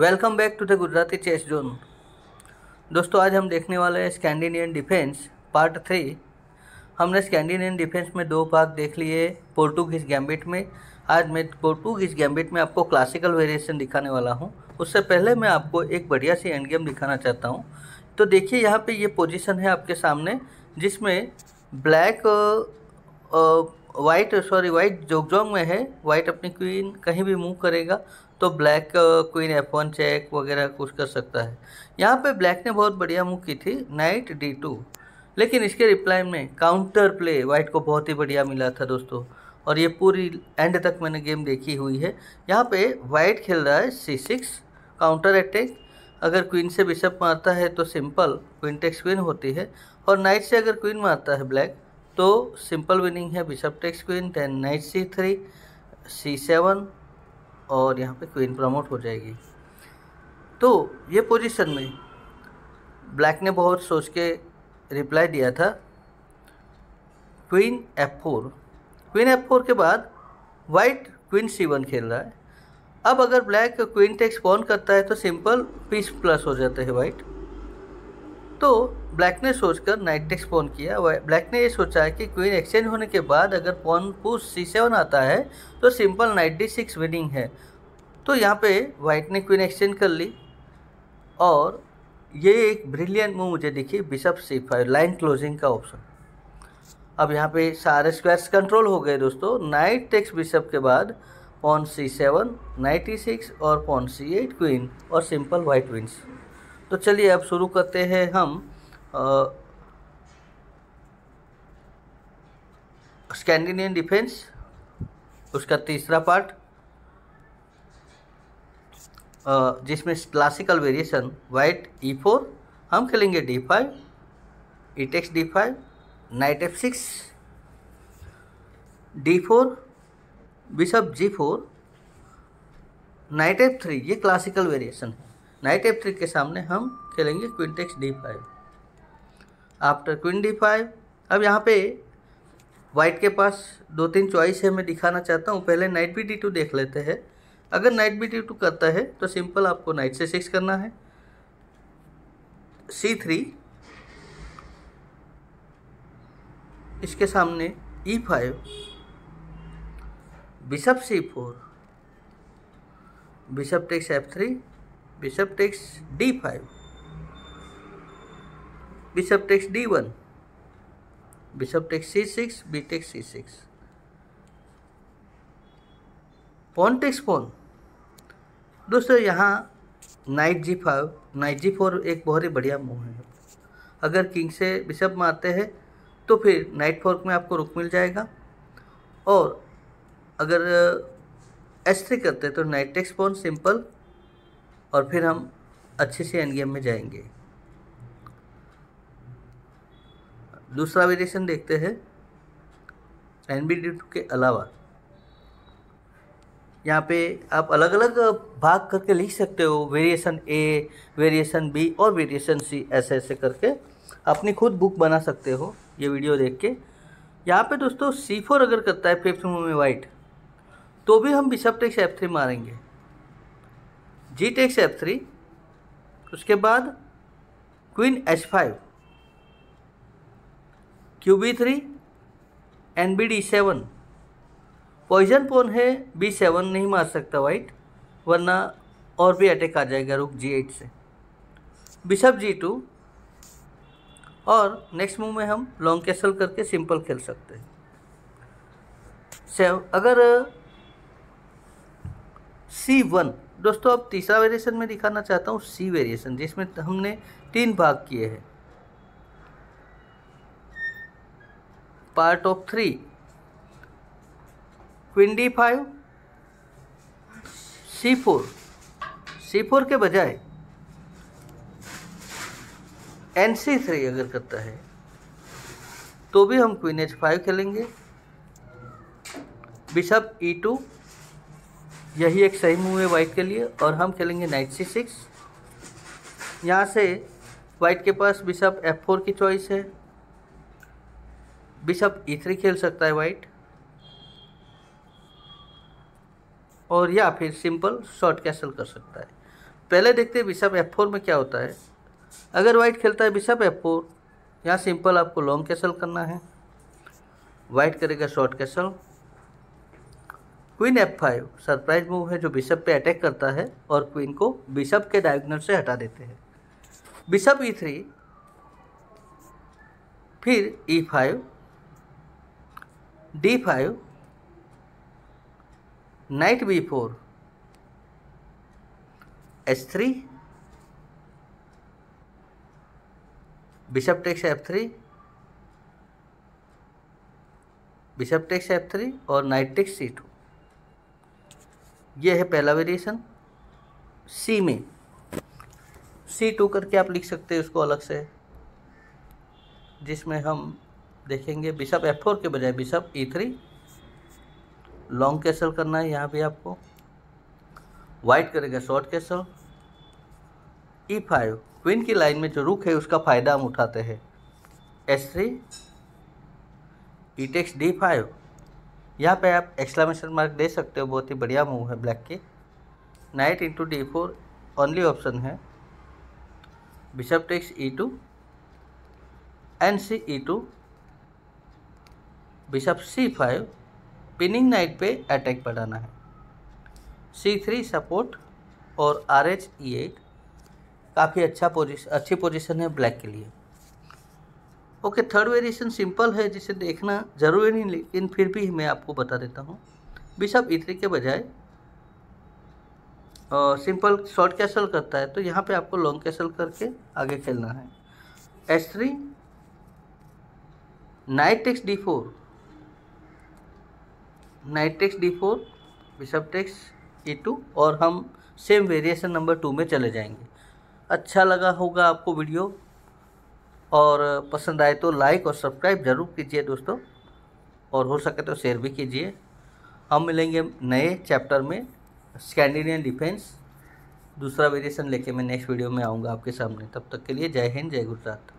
welcome back to the Gujarati chess zone दोस्तों आज हम देखने वाले हैं स्कैंडिनेवियन डिफेंस पार्ट थ्री हमने स्कैंडिनेवियन डिफेंस में दो भाग देख लिए पोर्टुगीज गैम्बिट में आज मैं पोर्टुगीज गैम्बिट में आपको क्लासिकल वेरिएशन दिखाने वाला हूँ उससे पहले मैं आपको एक बढ़िया सी एंड गेम दिखाना चाहता हूँ तो देखिए यहाँ पर ये पोजिशन है आपके सामने जिसमें ब्लैक वाइट सॉरी वाइट जोगजोंग में है वाइट अपनी क्वीन कहीं भी मूव करेगा तो black queen f one check वगैरह कुछ कर सकता है यहाँ पे ब्लैक ने बहुत बढ़िया मूव की थी नाइट डी टू लेकिन इसके रिप्लाई में काउंटर प्ले वाइट को बहुत ही बढ़िया मिला था दोस्तों और ये पूरी एंड तक मैंने गेम देखी हुई है यहाँ पे वाइट खेल रहा है सी सिक्स काउंटर अटैक अगर क्वीन से बिशप मारता है तो सिंपल क्वीन टेक्स क्वीन होती है और नाइट से अगर क्वीन मारता है ब्लैक तो सिंपल विनिंग है bishop takes queen ten knight c three c seven और यहाँ पे क्वीन प्रमोट हो जाएगी तो ये पोजीशन में ब्लैक ने बहुत सोच के रिप्लाई दिया था queen f four queen f four के बाद वाइट क्वीन सी वन खेल रहा है अब अगर ब्लैक क्वीन टेक्स पॉन करता है तो सिंपल पीस प्लस हो जाता है वाइट तो ब्लैक ने सोचकर नाइट टेक्स फोन किया ब्लैक ने ये सोचा है कि क्वीन एक्सचेंज होने के बाद अगर पॉन पुश सी सेवन आता है तो simple knight d six winning है तो यहाँ पे वाइट ने क्वीन एक्सचेंज कर ली और ये एक ब्रिलियंट मूव मुझे दिखी bishop c five line closing का ऑप्शन अब यहाँ पे सारे स्क्वायर्स कंट्रोल हो गए दोस्तों नाइट टेक्स बिशप के बाद pawn c seven knight e six और पॉन सी एट क्वीन और सिंपल वाइट विंस तो चलिए अब शुरू करते हैं हम स्कैंडिनेवियन डिफेंस उसका तीसरा पार्ट जिसमें classical variation white e e four हम खेलेंगे d five e takes d five knight f six d four bishop g four knight f three ये क्लासिकल वेरिएशन है नाइट एफ थ्री के सामने हम खेलेंगे queen takes d five after queen d five अब यहाँ पे वाइट के पास दो तीन चॉइस है मैं दिखाना चाहता हूँ पहले नाइट बी डी टू देख लेते हैं अगर नाइट बी डी टू करता है तो सिंपल आपको नाइट से सिक्स करना है सी थ्री इसके सामने e five bishop c four bishop takes f three bishop takes d one bishop takes c six b takes c six pawn takes pawn दोस्तों यहाँ knight g five knight g four एक बहुत ही बढ़िया move है अगर king से bishop मारते हैं तो फिर नाइट फोर्क में आपको रुक मिल जाएगा और अगर एस थ्री करते हैं तो नाइट टेक्स पॉन सिंपल और फिर हम अच्छे से एंड गेम में जाएंगे दूसरा वेरिएशन देखते हैं एन बी डी टू के अलावा यहाँ पे आप अलग अलग भाग करके लिख सकते हो वेरिएशन ए वेरिएशन बी और वेरिएशन सी ऐसे ऐसे करके अपनी खुद बुक बना सकते हो ये वीडियो देख के यहाँ पे दोस्तों सी फोर अगर करता है फिफ्थ में वाइट तो भी हम बिशप टेक्स एफ थ्री मारेंगे जी टेक्स एफ थ्री उसके बाद queen h five q b three n b d seven poison pawn है बी सेवन नहीं मार सकता वाइट वरना और भी अटैक आ जाएगा रुक जी एट से बिशप जी टू और नेक्स्ट मूव में हम लॉन्ग कैसल करके सिंपल खेल सकते हैं सेव अगर सी वन दोस्तों अब तीसरा वेरिएशन में दिखाना चाहता हूँ सी वेरिएशन जिसमें हमने तीन भाग किए हैं part of three twenty five c four c four के बजाय एन सी थ्री अगर करता है तो भी हम क्वीन एच फाइव खेलेंगे बिशप ई टू यही एक सही मूव है वाइट के लिए और हम खेलेंगे नाइट सी सिक्स यहाँ से वाइट के पास बिशप एफ फोर की चॉइस है बिशप ई थ्री खेल सकता है वाइट और या फिर सिंपल शॉर्ट कैसल कर सकता है पहले देखते हैं बिशप एफ फोर में क्या होता है अगर वाइट खेलता है बिशप एफ फोर यहाँ सिंपल आपको लॉन्ग कैसल करना है वाइट करेगा short castle queen f five surprise move है जो बिशप पे अटैक करता है और क्वीन को बिशप के डायगोनल से हटा देते हैं बिशप ई थ्री फिर e five d five knight b four h three bishop takes f three bishop takes f three और नाइट टेक्स सी टू यह है पहला वेरिएशन सी में सी टू करके आप लिख सकते हैं उसको अलग से जिसमें हम देखेंगे बिशप एफ फोर के बजाय bishop e three long castle करना है यहाँ भी आपको वाइट करेगा short castle e five queen की लाइन में जो रुख है उसका फ़ायदा हम उठाते हैं s three e takes d five यहाँ पे आप एक्सलामेशन मार्क दे सकते हो बहुत ही बढ़िया मूव है ब्लैक की knight into d four only option है bishop takes e two n c e two bishop c five pinning knight पे अटैक बढ़ाना है सी थ्री सपोर्ट और आर एच ई एट काफ़ी अच्छा पोजिशन अच्छी पोजिशन है ब्लैक के लिए ओके थर्ड वेरिएशन सिंपल है जिसे देखना जरूरी नहीं लेकिन फिर भी मैं आपको बता देता हूँ बिशप ई e के बजाय सिंपल शॉर्ट कैसल करता है तो यहाँ पे आपको लॉन्ग कैसल करके आगे खेलना है s three knight takes d four knight takes d four bishop takes e two और हम सेम वेरिएशन नंबर टू में चले जाएंगे अच्छा लगा होगा आपको वीडियो और पसंद आए तो लाइक और सब्सक्राइब ज़रूर कीजिए दोस्तों और हो सके तो शेयर भी कीजिए हम मिलेंगे नए चैप्टर में स्कैंडिनेवियन डिफेंस दूसरा वेरिएशन लेके मैं नेक्स्ट वीडियो में आऊँगा आपके सामने तब तक के लिए जय हिंद जय गुजरात